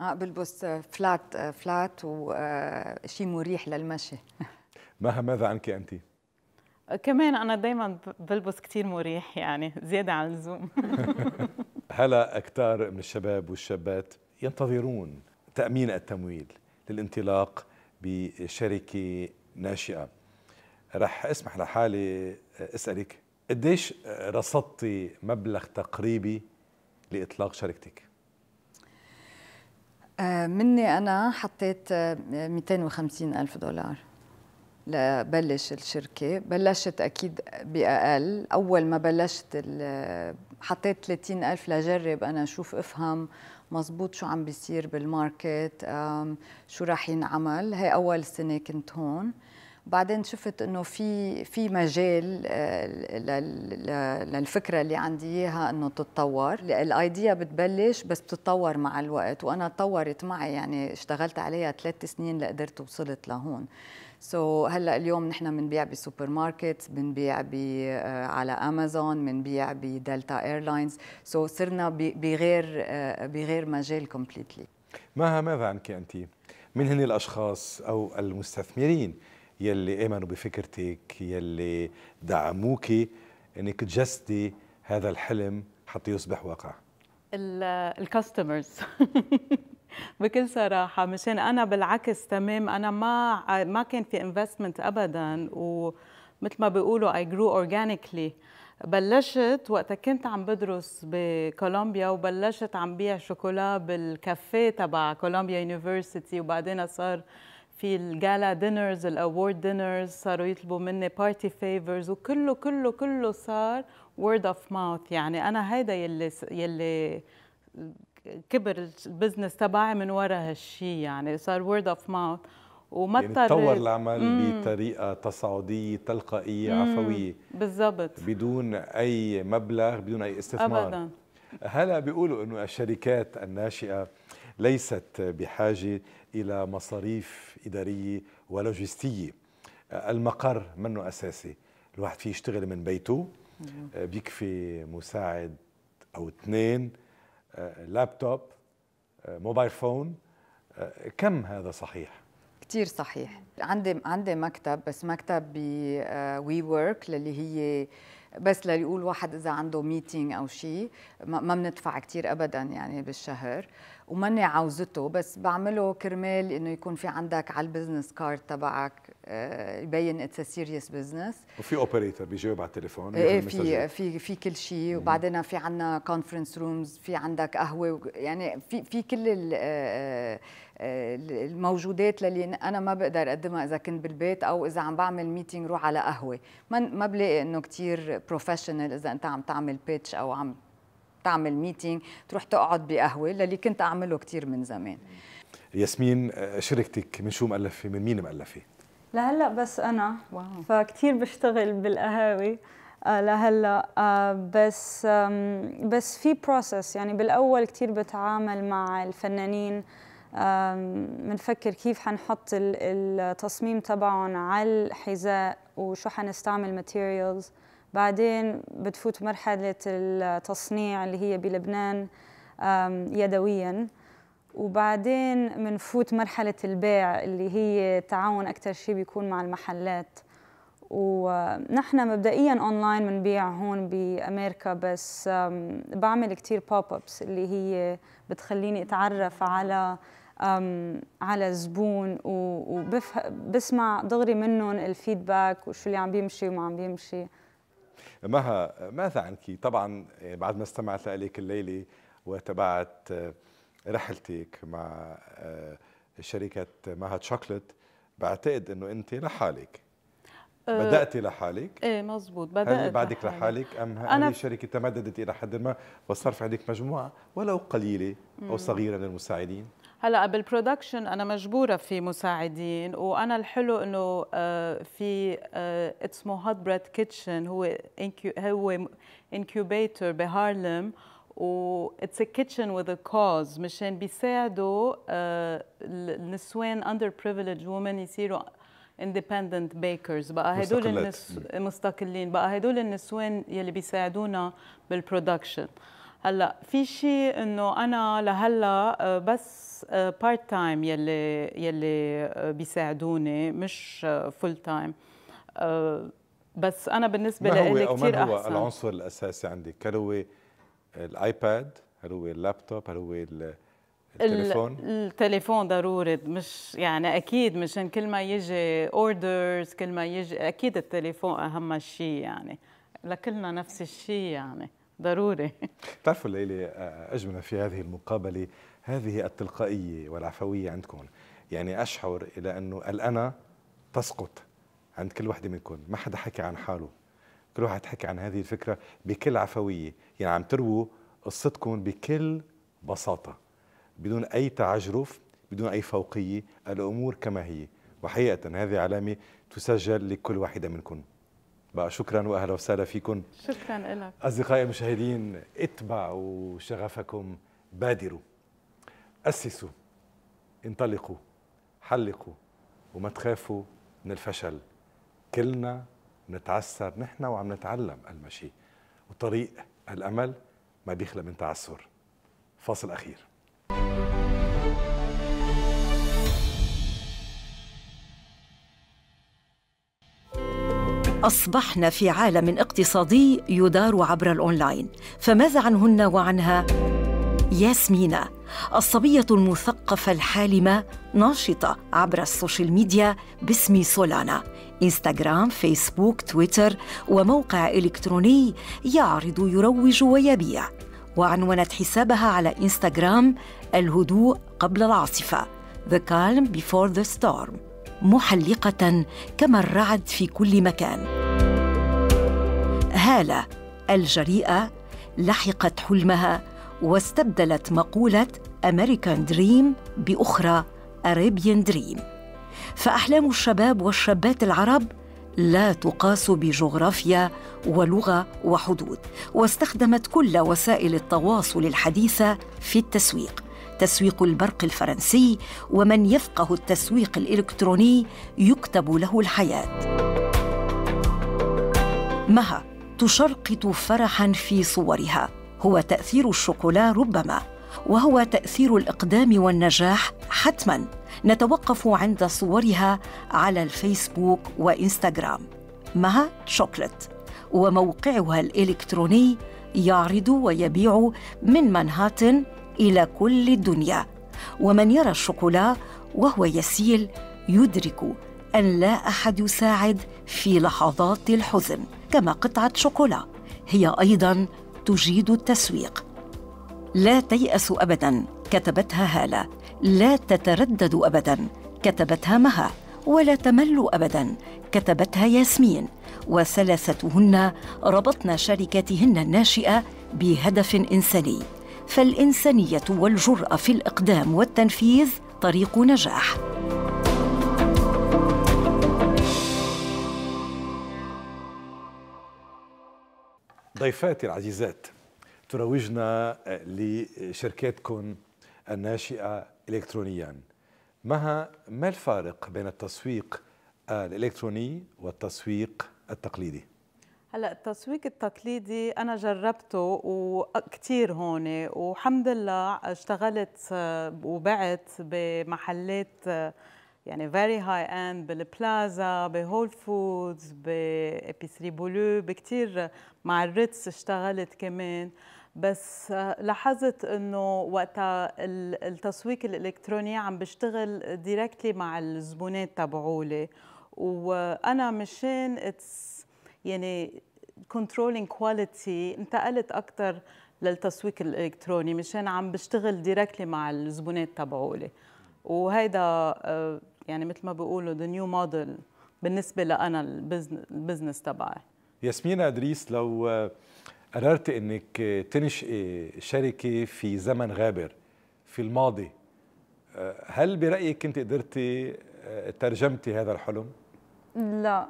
اه بلبس فلات فلات وشيء مريح للمشي [laughs] مها ماذا عنك انت؟ كمان انا دائما بلبس كثير مريح يعني زياده عن اللزوم [laughs] هلا اكثر من الشباب والشابات ينتظرون تامين التمويل للانطلاق بشركه ناشئه رح اسمح لحالي آه، اسالك قديش رصدتي مبلغ تقريبي لاطلاق شركتك؟ آه، مني انا حطيت 250 آه، الف دولار لبلش الشركة بلشت أكيد بأقل أول ما بلشت حطيت 30 ألف لجرب أنا أشوف أفهم مزبوط شو عم بيصير بالماركت شو راح ينعمل هي اول سنه كنت هون بعدين شفت انه في في مجال آه، للفكره اللي عندي اياها انه تتطور الايديا بتبلش بس بتتطور مع الوقت وانا تطورت معي يعني اشتغلت عليها ثلاث سنين لقدرت وصلت لهون سو so, هلا اليوم نحن بنبيع بالسوبر ماركت بنبيع آه، على امازون بنبيع بدلتا ايرلاينز سو so, صرنا بغير آه، بغير مجال كومبليتلي مها ماذا عنك انت من هن الاشخاص او المستثمرين يلي امنوا بفكرتك يلي دعموك انك تجسدي هذا الحلم حتى يصبح واقع الكاستمرز آه، [laughs] بكل صراحه مشان انا بالعكس تمام انا ما ما كان في انفستمنت ابدا ومثل ما بيقولوا اي جرو اورجانيكلي بلشت وقتها كنت عم بدرس بكولومبيا وبلشت عم بيع شوكولا بالكافيه تبع كولومبيا يونيفرسيتي وبعدين صار في الجالا دينرز الاوورد دينرز صاروا يطلبوا مني بارتي فيفرز وكله كله كله صار وورد اوف ماوث يعني انا هيدا يلي يلي كبر البزنس تبعي من وراء هالشيء يعني صار وورد اوف ماوث وما يعني تطور العمل مم. بطريقه تصاعديه تلقائيه مم. عفويه بالضبط بدون اي مبلغ بدون اي استثمار ابدا هلا بيقولوا انه الشركات الناشئه ليست بحاجه الى مصاريف اداريه ولوجستيه المقر منه اساسي الواحد فيه يشتغل من بيته بيكفي مساعد او اثنين لابتوب موبايل فون كم هذا صحيح؟ كثير صحيح عندي عندي مكتب بس مكتب ب وي آه، ورك للي هي بس ليقول واحد اذا عنده ميتينغ او شيء ما بندفع كثير ابدا يعني بالشهر وماني عاوزته بس بعمله كرمال انه يكون في عندك على البزنس كارد تبعك آه، يبين اتس سيريس بزنس وفي اوبريتور بيجاوب على التليفون ايه في في في كل شيء وبعدين في عندنا كونفرنس رومز في عندك قهوه يعني في في كل آه، آه، الموجودات للي انا ما بقدر اقدمها اذا كنت بالبيت او اذا عم بعمل ميتينج روح على قهوه ما ما بلاقي انه كثير بروفيشنال اذا انت عم تعمل بيتش او عم تعمل ميتينج تروح تقعد بقهوه للي كنت اعمله كثير من زمان ياسمين شركتك من شو مؤلفه من مين مؤلفه لهلا بس انا واو. فكتير بشتغل بالقهاوي آه، لهلا آه، بس بس في بروسس يعني بالاول كتير بتعامل مع الفنانين بنفكر كيف حنحط التصميم تبعهم على الحذاء وشو حنستعمل ماتيريالز بعدين بتفوت مرحله التصنيع اللي هي بلبنان يدويا وبعدين بنفوت مرحلة البيع اللي هي تعاون أكثر شيء بيكون مع المحلات ونحن مبدئيا اونلاين بنبيع هون بامريكا بس بعمل كثير بوب ابس اللي هي بتخليني اتعرف على على زبون وبسمع دغري منهم الفيدباك وشو اللي عم بيمشي وما عم بيمشي مها ماذا عنك؟ طبعا بعد ما استمعت لك الليله وتابعت رحلتك مع آه، شركه مها شوكلت بعتقد انه انت لحالك آه، بدأتي لحالك؟ ايه مزبوط بدأت هل بعدك لحالك, أم هل هذه الشركة تمددت إلى حد ما وصار في عندك مجموعة ولو قليلة أو صغيرة من المساعدين؟ هلا بالبرودكشن انا مجبوره في مساعدين وانا الحلو انه آه، في اسمه هوت بريد كيتشن هو هو انكيوبيتر بهارلم و اتس ا كيتشن وذ ا كوز مشان بيساعدوا النسوان اندر بريفيليج وومن يصيروا اندبندنت بيكرز بقى هدول النس... مستقلين بقى هدول النسوان يلي بيساعدونا بالبرودكشن هلا في شيء انه انا لهلا آه، بس بارت آه، تايم يلي يلي آه، بيساعدوني مش فول تايم بس انا بالنسبه لي كثير احسن ما هو العنصر الاساسي عندك كلوي الايباد هل هو اللابتوب هل هو التليفون التليفون ضروري مش يعني اكيد مشان كل ما يجي اوردرز كل ما يجي اكيد التليفون اهم شيء يعني لكلنا نفس الشيء يعني ضروري [laughs] بتعرفوا ليلى اجمل في هذه المقابله هذه التلقائيه والعفويه عندكم يعني اشعر الى انه الانا تسقط عند كل وحده منكم ما حدا حكى عن حاله كل واحد حكى عن هذه الفكره بكل عفويه يعني عم ترووا قصتكم بكل بساطة بدون أي تعجرف بدون أي فوقية الأمور كما هي وحقيقة هذه علامة تسجل لكل واحدة منكم بقى شكرا واهلا وسهلا فيكم شكرا لك اصدقائي المشاهدين اتبعوا شغفكم بادروا اسسوا انطلقوا حلقوا وما تخافوا من الفشل كلنا نتعسر نحن وعم نتعلم المشي والطريق الأمل ما بيخلى من تعثر فاصل أخير أصبحنا في عالم اقتصادي يدار عبر الأونلاين فماذا عنهن وعنها؟ ياسمينة الصبية المثقفة الحالمة ناشطة عبر السوشيال ميديا باسم سولانا انستغرام فيسبوك تويتر وموقع إلكتروني يعرض يروج ويبيع وعنونت حسابها على انستغرام الهدوء قبل العاصفة The Calm Before the Storm محلقة كما الرعد في كل مكان هالة الجريئة لحقت حلمها واستبدلت مقولة أمريكان دريم بأخرى أريبيان دريم فأحلام الشباب والشابات العرب لا تقاس بجغرافيا ولغه وحدود واستخدمت كل وسائل التواصل الحديثه في التسويق تسويق البرق الفرنسي ومن يفقه التسويق الالكتروني يكتب له الحياه مها تشرقط فرحا في صورها هو تأثير الشوكولا ربما وهو تأثير الإقدام والنجاح حتما نتوقف عند صورها على الفيسبوك وإنستغرام مها شوكلت وموقعها الإلكتروني يعرض ويبيع من مانهاتن إلى كل الدنيا ومن يرى الشوكولا وهو يسيل يدرك أن لا أحد يساعد في لحظات الحزن كما قطعة شوكولا هي أيضا تجيد التسويق لا تيأس أبدا كتبتها هالة لا تتردد أبدا كتبتها مها ولا تمل أبدا كتبتها ياسمين وسلستهن ربطن شركاتهن الناشئة بهدف إنساني فالإنسانية والجرأة في الإقدام والتنفيذ طريق نجاح ضيفاتي العزيزات تروجنا آه، لشركاتكم الناشئة إلكترونيا مها ما الفارق بين التسويق الإلكتروني والتسويق التقليدي؟ هلا التسويق التقليدي انا جربته وكثير هون وحمد لله اشتغلت آه، وبعت بمحلات آه، يعني فيري هاي اند بالبلازا بهول فودز بابيسري بولو بكثير مع الريتس اشتغلت كمان بس آه، لاحظت انه وقتها التسويق الالكتروني عم بشتغل دايركتلي مع الزبونات تبعولي وانا مشان اتس يعني كنترولينج كواليتي انتقلت اكثر للتسويق الالكتروني مشان عم بشتغل دايركتلي مع الزبونات تبعولي وهيدا آه، يعني مثل ما بيقولوا ذا نيو موديل بالنسبه لانا البزنس تبعي ياسمين ادريس لو قررت انك تنشئي شركه في زمن غابر في الماضي هل برايك انت قدرتي آه، ترجمتي هذا الحلم لا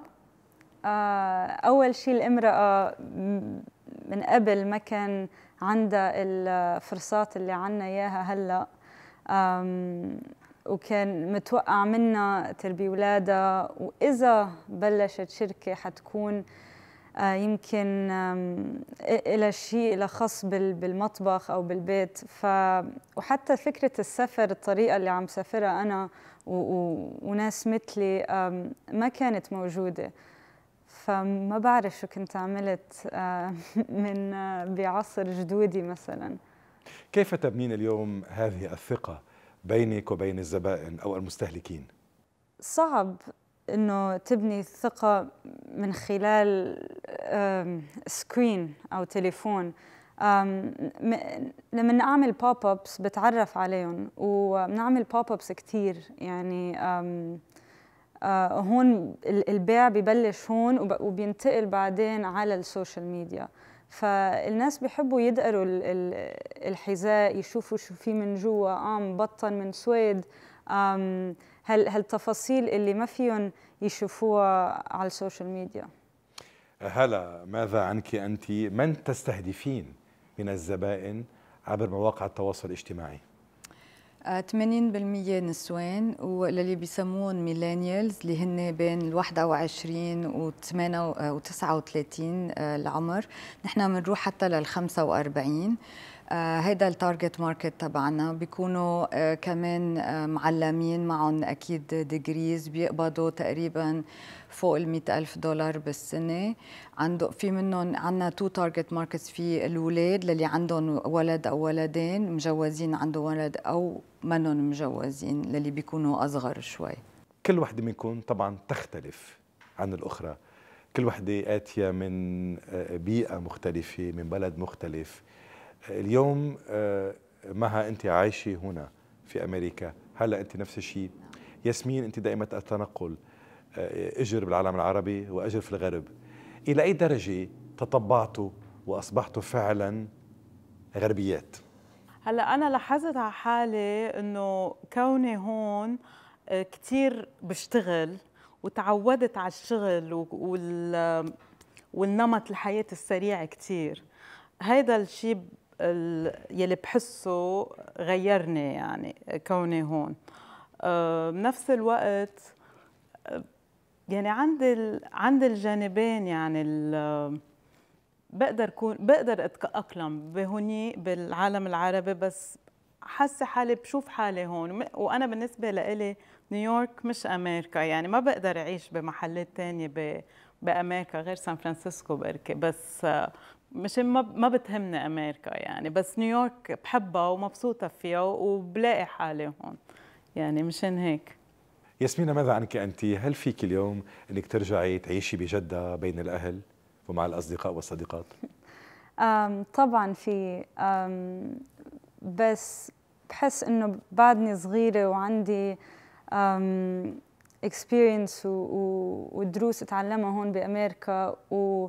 آه، اول شيء الامراه من قبل ما كان عندها الفرصات اللي عنا اياها هلا وكان متوقع منا تربي ولادها وإذا بلشت شركة حتكون آه، يمكن إلى شيء إلى خاص بالمطبخ أو بالبيت ف وحتى فكرة السفر الطريقة اللي عم سافرها أنا و... و... وناس مثلي ما كانت موجودة فما بعرف شو كنت عملت آه، [laughs] من آه، بعصر جدودي مثلا كيف تبنين اليوم هذه الثقة بينك وبين الزبائن أو المستهلكين؟ صعب انه تبني الثقه من خلال سكرين او تليفون لما نعمل بوب ابس بتعرف عليهم وبنعمل بوب ابس كثير يعني آه، هون البيع ببلش هون وبينتقل بعدين على السوشيال ميديا فالناس بيحبوا يدقروا الحذاء يشوفوا شو في من جوا ام بطن من سويد هل هالتفاصيل اللي ما فيهم يشوفوها على السوشيال ميديا هلا ماذا عنك انت من تستهدفين من الزبائن عبر مواقع التواصل الاجتماعي 80% نسوان واللي بيسموهم ميلينيالز اللي هن بين ال21 و 8 و 39 العمر نحن بنروح حتى لل45 آه، هيدا التارجت ماركت تبعنا بيكونوا آه، كمان آه، معلمين معهم اكيد ديجريز بيقبضوا تقريبا فوق ال ألف دولار بالسنة عنده في منهم عندنا تو تارجت ماركتس في الولاد للي عندهم ولد أو ولدين مجوزين عنده ولد أو منهم مجوزين للي بيكونوا أصغر شوي كل وحدة منكم طبعا تختلف عن الأخرى كل وحدة آتية من بيئة مختلفة من بلد مختلف اليوم آه، مها انت عايشه هنا في امريكا هلا انت نفس الشيء ياسمين انت دائما التنقل آه، اجر بالعالم العربي واجر في الغرب الى اي درجه تطبعتوا واصبحتوا فعلا غربيات هلا انا لاحظت على حالي انه كوني هون آه، كثير بشتغل وتعودت على الشغل وال والنمط الحياة السريع كثير هيدا الشيء يلي بحسه غيرني يعني كوني هون أه، بنفس الوقت يعني عند ال... عند الجانبين يعني ال... بقدر كون بقدر اتاقلم بهوني بالعالم العربي بس حاسه حالي بشوف حالي هون وانا بالنسبه لإلي نيويورك مش امريكا يعني ما بقدر اعيش بمحلات تانية ب... بامريكا غير سان فرانسيسكو بركي بس مش ما ما بتهمني امريكا يعني بس نيويورك بحبها ومبسوطه فيها وبلاقي حالي هون يعني مشان هيك ياسمينة ماذا عنك أنت؟ هل فيك اليوم أنك ترجعي تعيشي بجدة بين الأهل ومع الأصدقاء والصديقات؟ [laughs] طبعا في بس بحس انه بعدني صغيره وعندي اكسبيرينس ودروس اتعلمها هون بامريكا و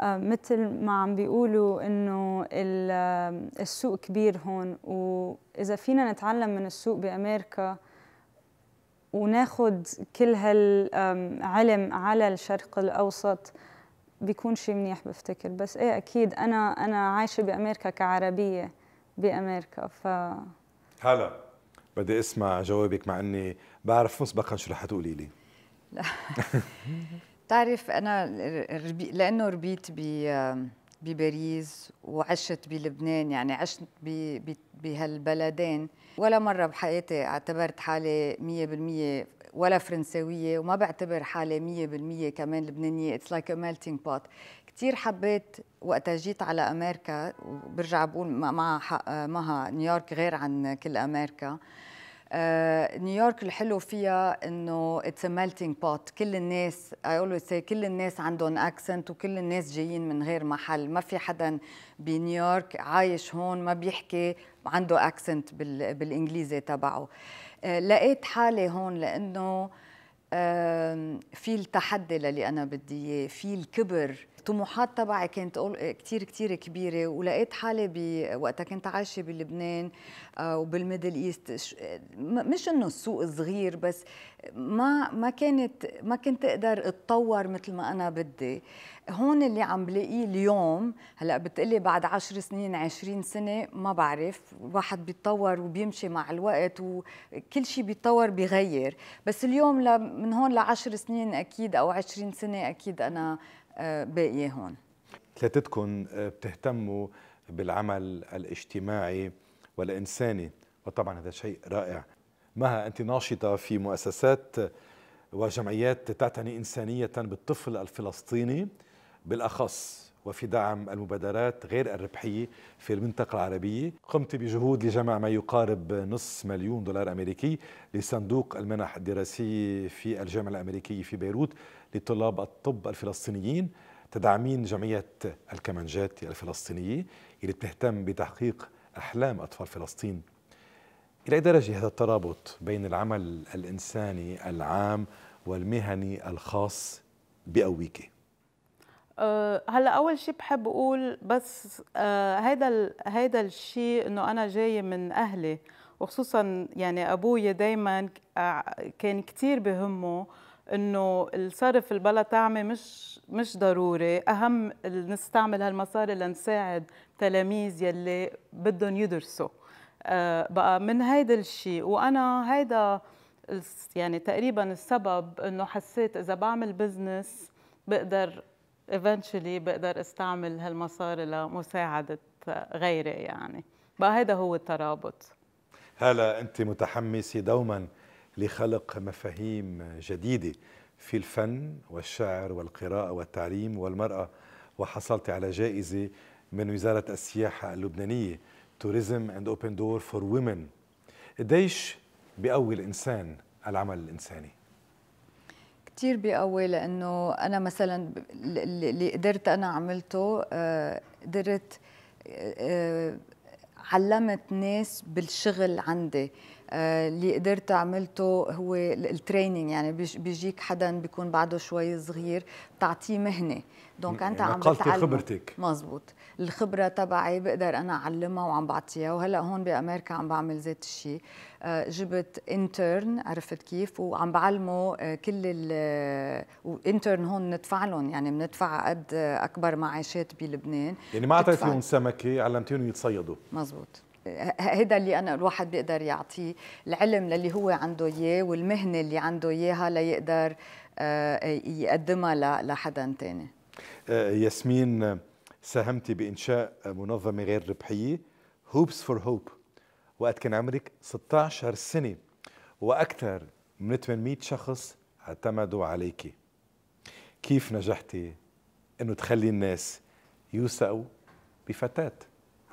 آه، مثل ما عم بيقولوا انه آه، السوق كبير هون واذا فينا نتعلم من السوق بامريكا وناخذ كل هالعلم على الشرق الاوسط بيكون شيء منيح بفتكر بس ايه اكيد انا انا عايشه بامريكا كعربيه بامريكا ف هلا بدي اسمع جوابك مع اني بعرف مسبقا شو رح تقولي لي لا [laughs] بتعرف انا لانه ربيت ب بباريس وعشت بلبنان يعني عشت بهالبلدين ولا مرة بحياتي اعتبرت حالي مية بالمية ولا فرنساوية وما بعتبر حالي مية بالمية كمان لبنانية اتس لايك like a melting pot كتير حبيت وقتها جيت على أمريكا وبرجع بقول مع مها نيويورك غير عن كل أمريكا آه، نيويورك الحلو فيها انه اتس ميلتينج بوت كل الناس اي اولويز سي كل الناس عندهم اكسنت وكل الناس جايين من غير محل ما في حدا بنيويورك عايش هون ما بيحكي عنده اكسنت بالانجليزي تبعه آه، لقيت حالي هون لانه في التحدي اللي انا بدي اياه في الكبر الطموحات تبعي كانت كثير كثير كبيره ولقيت حالي وقتها كنت عايشه بلبنان آه، وبالميدل ايست مش انه السوق صغير بس ما ما كانت ما كنت اقدر اتطور مثل ما انا بدي هون اللي عم بلاقيه اليوم هلا بتقلي بعد عشر سنين عشرين سنه ما بعرف واحد بيتطور وبيمشي مع الوقت وكل شيء بيتطور بيغير بس اليوم من هون لعشر سنين اكيد او عشرين سنه اكيد انا آه، باقيه هون ثلاثتكم آه، بتهتموا بالعمل الاجتماعي والانساني وطبعا هذا شيء رائع مها أنت ناشطة في مؤسسات وجمعيات تعتني إنسانية بالطفل الفلسطيني بالأخص وفي دعم المبادرات غير الربحية في المنطقة العربية قمت بجهود لجمع ما يقارب نصف مليون دولار أمريكي لصندوق المنح الدراسية في الجامعة الأمريكية في بيروت لطلاب الطب الفلسطينيين تدعمين جمعية الكمنجات الفلسطينية اللي بتهتم بتحقيق أحلام أطفال فلسطين إلى أي درجة هذا الترابط بين العمل الإنساني العام والمهني الخاص بقويكي؟ أه، هلا اول شيء بحب اقول بس أه هيدا هيدا الشيء انه انا جايه من اهلي وخصوصا يعني ابوي دائما كان كثير بهمه انه الصرف البلا طعمه مش مش ضروري اهم نستعمل هالمصاري لنساعد تلاميذ يلي بدهم يدرسوا بقى من هيدا الشيء وانا هيدا يعني تقريبا السبب انه حسيت اذا بعمل بزنس بقدر eventually بقدر استعمل هالمصاري لمساعده غيري يعني بقى هيدا هو الترابط هلا انت متحمسه دوما لخلق مفاهيم جديده في الفن والشعر والقراءه والتعليم والمراه وحصلت على جائزه من وزاره السياحه اللبنانيه توريزم اند اوبن دور فور وومن قديش بقوي الانسان العمل الانساني كثير بقوي لانه انا مثلا اللي قدرت انا عملته آه، قدرت آه، آه، علمت ناس بالشغل عندي اللي قدرت عملته هو التريننج يعني بيجيك حدا بيكون بعده شوي صغير بتعطيه مهنه دونك انت يعني عم بتعلمه خبرتك مزبوط الخبره تبعي بقدر انا اعلمها وعم بعطيها وهلا هون بامريكا عم بعمل ذات الشيء آه، جبت انترن عرفت كيف وعم بعلمه آه، كل ال آه، وانترن هون ندفع لهم يعني بندفع قد اكبر معاشات بلبنان يعني ما اعطيتيهم سمكه علمتيهم يتصيدوا مزبوط هذا اللي انا الواحد بيقدر يعطيه العلم للي هو عنده اياه والمهنه اللي عنده اياها ليقدر يقدمها لحدا تاني ياسمين ساهمتي بإنشاء منظمة غير ربحية هوبس فور هوب وقت كان عمرك 16 سنة وأكثر من 800 شخص اعتمدوا عليك كيف نجحتي أنه تخلي الناس يوثقوا بفتاة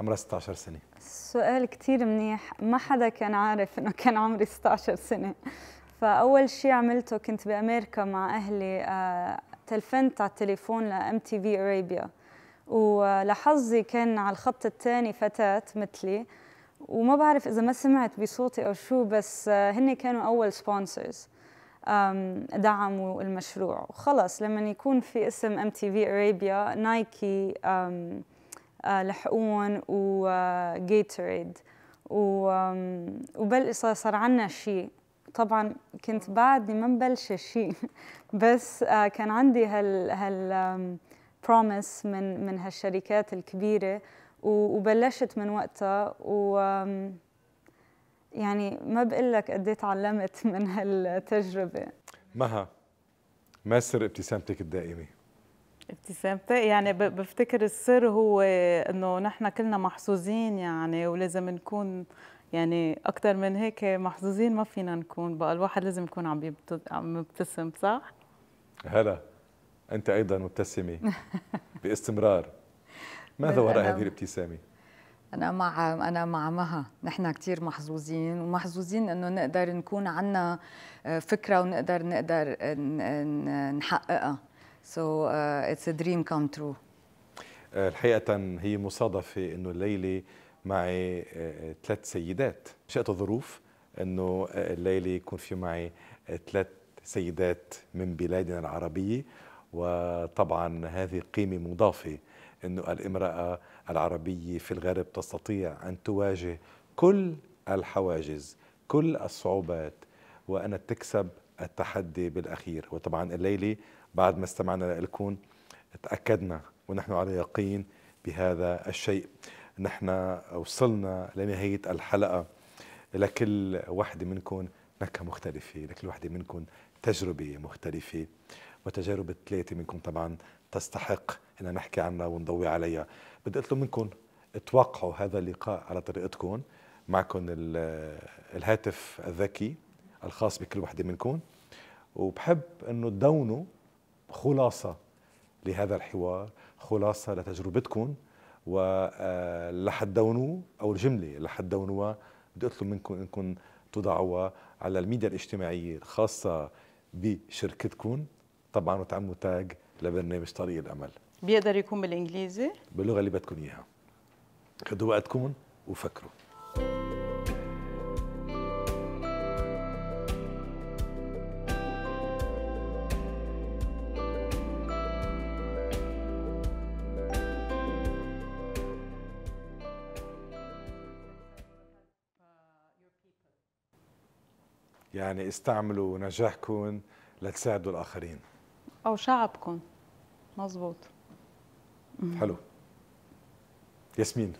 عمرها 16 سنة سؤال كثير منيح ما حدا كان عارف أنه كان عمري 16 سنة فأول شيء عملته كنت بأمريكا مع أهلي آه، تلفنت على التليفون لأم تي في أرابيا ولحظي كان على الخط الثاني فتاة مثلي وما بعرف إذا ما سمعت بصوتي أو شو بس آه، هن كانوا أول سبونسرز دعموا المشروع وخلص لما يكون في اسم ام تي في ارابيا نايكي لحقون وجيتريد آه، وبلش صار عنا شيء طبعا كنت بعدني ما مبلشة شيء [laughs] بس آه، كان عندي هال هال بروميس من من هالشركات الكبيره وبلشت من وقتها و يعني ما بقول لك قد إيه تعلمت [laughs] من هالتجربه مها ما سر ابتسامتك الدائمه ابتسامتي يعني بفتكر السر هو انه نحن كلنا محظوظين يعني ولازم نكون يعني اكثر من هيك محظوظين ما فينا نكون بقى الواحد لازم يكون عم يبتسم صح هلا أنت أيضا مبتسمة [laughs] باستمرار ماذا وراء هذه الابتسامة؟ أنا مع أنا مع مها، نحن كثير محظوظين ومحظوظين إنه نقدر نكون عنا آه، فكرة ونقدر نقدر نحققها. سو اتس دريم كام ترو الحقيقة هي مصادفة إنه الليلة معي آه، ثلاث سيدات، شاءت الظروف إنه آه، الليلة يكون في معي ثلاث سيدات من بلادنا العربية وطبعا هذه قيمة مضافة أن الامرأة العربية في الغرب تستطيع أن تواجه كل الحواجز كل الصعوبات وأن تكسب التحدي بالأخير وطبعا الليلة بعد ما استمعنا لكم تأكدنا ونحن على يقين بهذا الشيء نحن وصلنا لنهاية الحلقة لكل وحدة منكم نكهة مختلفة لكل وحدة منكم تجربة مختلفة وتجارب الثلاثة منكم طبعا تستحق أن نحكي عنها ونضوي عليها بدي أطلب منكم توقعوا هذا اللقاء على طريقتكم معكم الهاتف الذكي الخاص بكل وحدة منكم وبحب أنه تدونوا خلاصة لهذا الحوار خلاصة لتجربتكم ولحتدونوه آه، أو الجملة اللي بدي أطلب منكم أنكم تضعوها على الميديا الاجتماعية الخاصة بشركتكم طبعا وتعموا تاج لبرنامج طريق الامل بيقدر يكون بالانجليزي باللغه اللي بدكم اياها خدوا وقتكم وفكروا يعني استعملوا نجاحكم لتساعدوا الآخرين او شعبكم مظبوط حلو ياسمين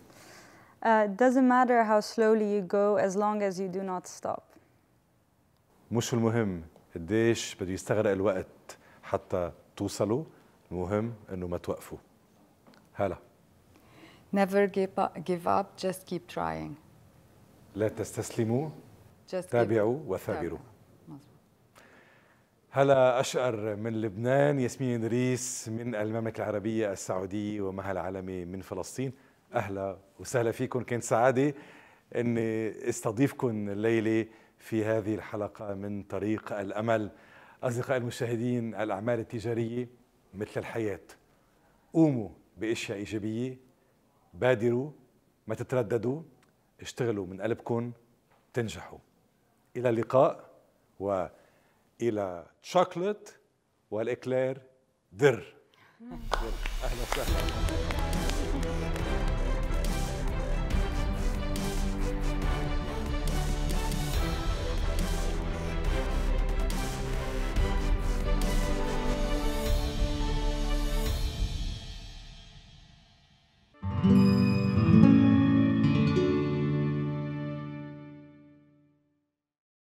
Uh, it doesn't matter how slowly you go as long as you do not stop. مش المهم قديش بده يستغرق الوقت حتى توصلوا، المهم انه ما توقفوا. هلا. Never give up, give up, just keep trying. لا تستسلموا. Just تابعوا وثابروا. هلا أشقر من لبنان ياسمين ريس من المملكة العربية السعودية ومها العالمي من فلسطين أهلا وسهلا فيكم كانت سعادة أني استضيفكم الليلة في هذه الحلقة من طريق الأمل أصدقائي المشاهدين الأعمال التجارية مثل الحياة قوموا بأشياء إيجابية بادروا ما تترددوا اشتغلوا من قلبكم تنجحوا إلى اللقاء و الى تشوكلت والاكلير در اهلا وسهلا